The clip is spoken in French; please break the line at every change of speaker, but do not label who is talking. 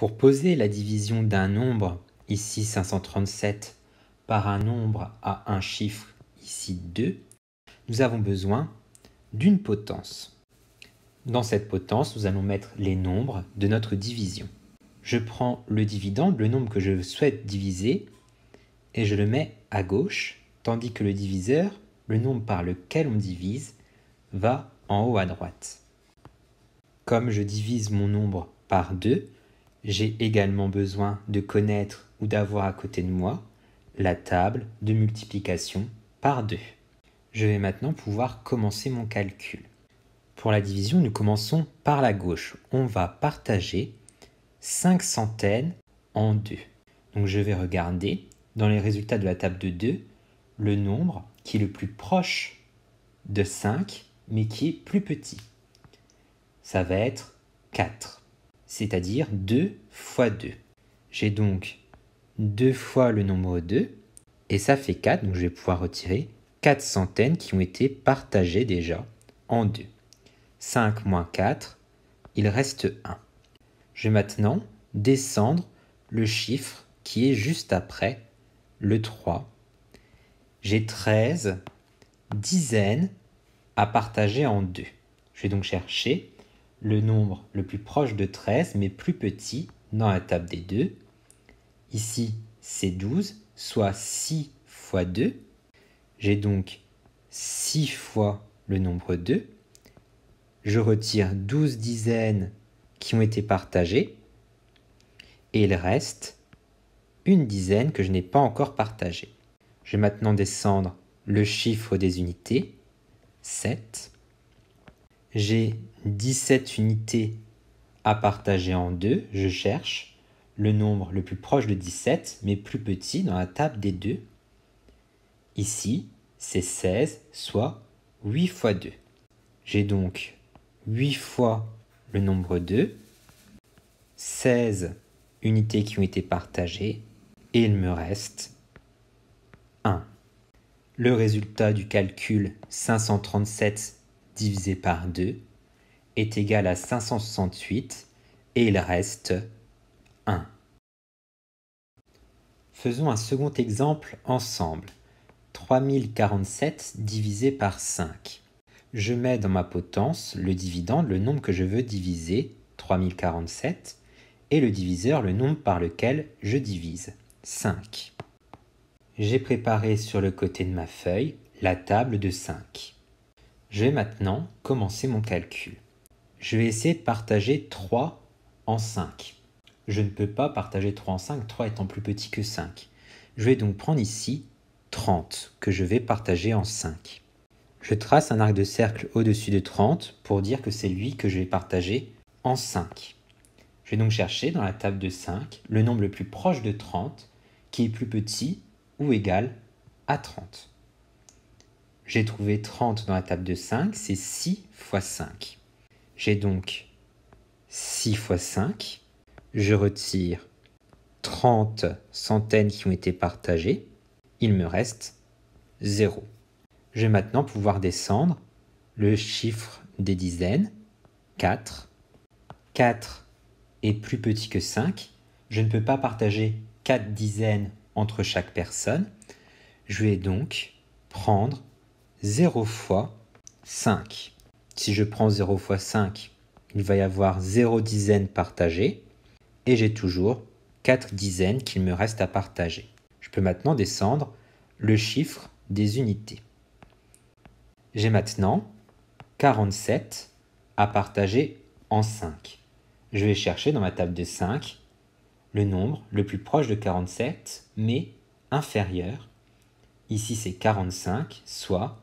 Pour poser la division d'un nombre, ici 537, par un nombre à un chiffre, ici 2, nous avons besoin d'une potence. Dans cette potence, nous allons mettre les nombres de notre division. Je prends le dividende, le nombre que je souhaite diviser, et je le mets à gauche, tandis que le diviseur, le nombre par lequel on divise, va en haut à droite. Comme je divise mon nombre par 2, j'ai également besoin de connaître ou d'avoir à côté de moi la table de multiplication par 2. Je vais maintenant pouvoir commencer mon calcul. Pour la division, nous commençons par la gauche. On va partager 5 centaines en 2. Donc je vais regarder dans les résultats de la table de 2 le nombre qui est le plus proche de 5 mais qui est plus petit. Ça va être 4 c'est-à-dire 2 fois 2. J'ai donc 2 fois le nombre 2, et ça fait 4, donc je vais pouvoir retirer 4 centaines qui ont été partagées déjà en 2. 5 moins 4, il reste 1. Je vais maintenant descendre le chiffre qui est juste après le 3. J'ai 13 dizaines à partager en 2. Je vais donc chercher le nombre le plus proche de 13, mais plus petit dans la table des 2. Ici, c'est 12, soit 6 fois 2. J'ai donc 6 fois le nombre 2. Je retire 12 dizaines qui ont été partagées. Et il reste une dizaine que je n'ai pas encore partagée. Je vais maintenant descendre le chiffre des unités, 7. J'ai 17 unités à partager en deux. Je cherche le nombre le plus proche de 17, mais plus petit dans la table des deux. Ici, c'est 16, soit 8 fois 2. J'ai donc 8 fois le nombre 2, 16 unités qui ont été partagées, et il me reste 1. Le résultat du calcul 537 divisé par 2 est égal à 568 et il reste 1. Faisons un second exemple ensemble. 3047 divisé par 5. Je mets dans ma potence le dividende, le nombre que je veux diviser, 3047, et le diviseur, le nombre par lequel je divise, 5. J'ai préparé sur le côté de ma feuille la table de 5. Je vais maintenant commencer mon calcul. Je vais essayer de partager 3 en 5. Je ne peux pas partager 3 en 5, 3 étant plus petit que 5. Je vais donc prendre ici 30, que je vais partager en 5. Je trace un arc de cercle au-dessus de 30 pour dire que c'est lui que je vais partager en 5. Je vais donc chercher dans la table de 5 le nombre le plus proche de 30 qui est plus petit ou égal à 30. J'ai trouvé 30 dans la table de 5, c'est 6 fois 5. J'ai donc 6 fois 5. Je retire 30 centaines qui ont été partagées. Il me reste 0. Je vais maintenant pouvoir descendre le chiffre des dizaines, 4. 4 est plus petit que 5. Je ne peux pas partager 4 dizaines entre chaque personne. Je vais donc prendre 0 fois 5. Si je prends 0 fois 5, il va y avoir 0 dizaines partagées et j'ai toujours 4 dizaines qu'il me reste à partager. Je peux maintenant descendre le chiffre des unités. J'ai maintenant 47 à partager en 5. Je vais chercher dans ma table de 5 le nombre le plus proche de 47 mais inférieur. Ici c'est 45, soit